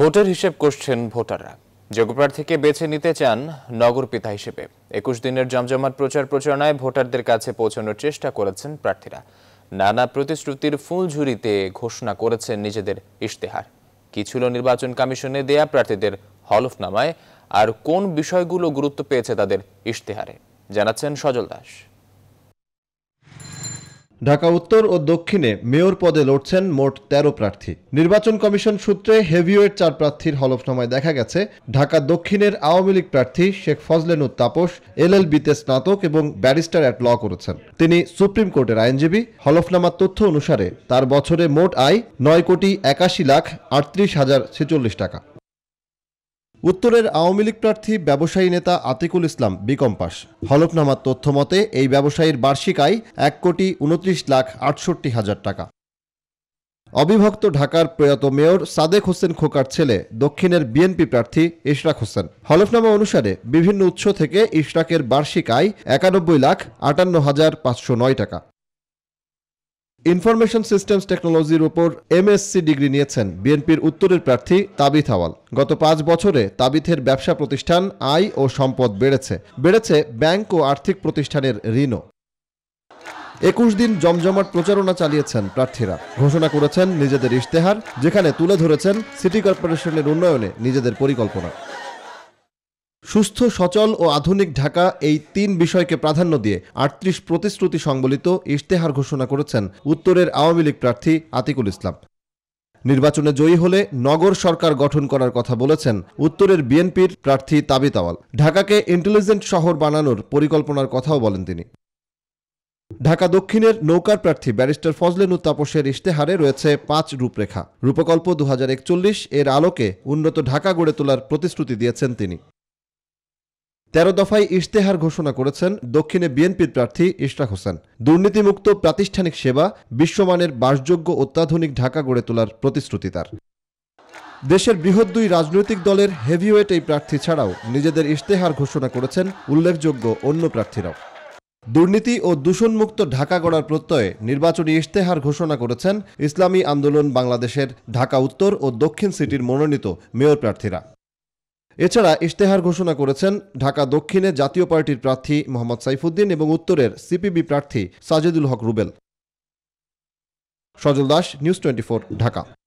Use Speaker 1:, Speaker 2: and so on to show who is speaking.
Speaker 1: voter হিসেব করছেন ভোটাররা যোগ্যপ্রার্থীকে বেছে নিতে চান নগর পিতা হিসেবে একুশ দিনের জমজমাট প্রচার প্রচারণায় ভোটারদের কাছে পৌঁছানোর চেষ্টা করেছেন প্রার্থীরা নানা প্রতিশ্রুতির ফুলঝুরিতে ঘোষণা করেছেন নিজেদের ইশতেহার কি ছিল নির্বাচন কমিশনে দেয়া প্রার্থীদের হলফনামায় আর কোন বিষয়গুলো গুরুত্ব পেয়েছে তাদের ইশতেহারে জানাচ্ছেন সজল দাস
Speaker 2: ঢাকা উত্তর ও দক্ষিণে মেয়র পদে লড়ছেন মোট ১৩ প্রার্থী নির্বাচন কমিশন সূত্রে হেভিওয়েট চার প্রার্থীর হলফনামায় দেখা গেছে ঢাকা দক্ষিণের আওয়ামী লীগ প্রার্থী শেখ ফজলেনুর তাপস এলএলবিতে স্নাতক এবং ব্যারিস্টার অ্যাট ল করেছেন তিনি সুপ্রিম কোর্টের আইনজীবী হলফনামার তথ্য অনুসারে তার বছরে মোট আয় নয় কোটি একাশি লাখ আটত্রিশ হাজার ছেচল্লিশ টাকা উত্তরের আওয়ামী লীগ প্রার্থী ব্যবসায়ী নেতা আতিকুল ইসলাম বিকম্পাস হলফনামার তথ্য মতে এই ব্যবসায়ীর বার্ষিক আয় এক কোটি উনত্রিশ লাখ আটষট্টি হাজার টাকা অবিভক্ত ঢাকার প্রয়াত মেয়র সাদেক হোসেন খোকার ছেলে দক্ষিণের বিএনপি প্রার্থী ইশরাক হোসেন হলফনামা অনুসারে বিভিন্ন উৎস থেকে ইশরাকের বার্ষিক আয় একানব্বই লাখ আটান্ন হাজার পাঁচশো নয় টাকা ইনফরমেশন সিস্টেমস টেকনোলজির উপর এমএসসি ডিগ্রি নিয়েছেন বিএনপির উত্তরের প্রার্থী তাবিথ হাওয়াল গত পাঁচ বছরে তাবিথের ব্যবসা প্রতিষ্ঠান আয় ও সম্পদ বেড়েছে বেড়েছে ব্যাংক ও আর্থিক প্রতিষ্ঠানের ঋণও একুশ দিন জমজমাট প্রচারণা চালিয়েছেন প্রার্থীরা ঘোষণা করেছেন নিজেদের ইশতেহার যেখানে তুলে ধরেছেন সিটি কর্পোরেশনের উন্নয়নে নিজেদের পরিকল্পনা সুস্থ সচল ও আধুনিক ঢাকা এই তিন বিষয়কে প্রাধান্য দিয়ে আটত্রিশ প্রতিশ্রুতি সংবলিত ইশতেহার ঘোষণা করেছেন উত্তরের আওয়ামী লীগ প্রার্থী আতিকুল ইসলাম নির্বাচনে জয়ী হলে নগর সরকার গঠন করার কথা বলেছেন উত্তরের বিএনপির প্রার্থী তাবি তাওয়াল ঢাকাকে ইন্টেলিজেন্ট শহর বানানোর পরিকল্পনার কথাও বলেন তিনি ঢাকা দক্ষিণের নৌকার প্রার্থী ব্যারিস্টার ফজলেন উত্তাপসের ইশতেহারে রয়েছে পাঁচ রূপরেখা রূপকল্প দু এর আলোকে উন্নত ঢাকা গড়ে তোলার প্রতিশ্রুতি দিয়েছেন তিনি তেরো দফায় ইশতেহার ঘোষণা করেছেন দক্ষিণে বিএনপির প্রার্থী ইশরাক হোসেন দুর্নীতিমুক্ত প্রাতিষ্ঠানিক সেবা বিশ্বমানের বাসযোগ্য অত্যাধুনিক ঢাকা গড়ে তোলার প্রতিশ্রুতি তার দেশের বৃহৎ দুই রাজনৈতিক দলের হেভিওয়েট এই প্রার্থী ছাড়াও নিজেদের ইশতেহার ঘোষণা করেছেন উল্লেখযোগ্য অন্য প্রার্থীরাও দুর্নীতি ও দূষণমুক্ত ঢাকা গড়ার প্রত্যয়ে নির্বাচনী ইশতেহার ঘোষণা করেছেন ইসলামী আন্দোলন বাংলাদেশের ঢাকা উত্তর ও দক্ষিণ সিটির মনোনীত মেয়র প্রার্থীরা এছাড়া ইশতেহার ঘোষণা করেছেন ঢাকা দক্ষিণে জাতীয় পার্টির প্রার্থী মোহাম্মদ সাইফুদ্দিন এবং উত্তরের সিপিবি প্রার্থী সাজেদুল হক রুবেল সজল দাস নিউজ টোয়েন্টি ঢাকা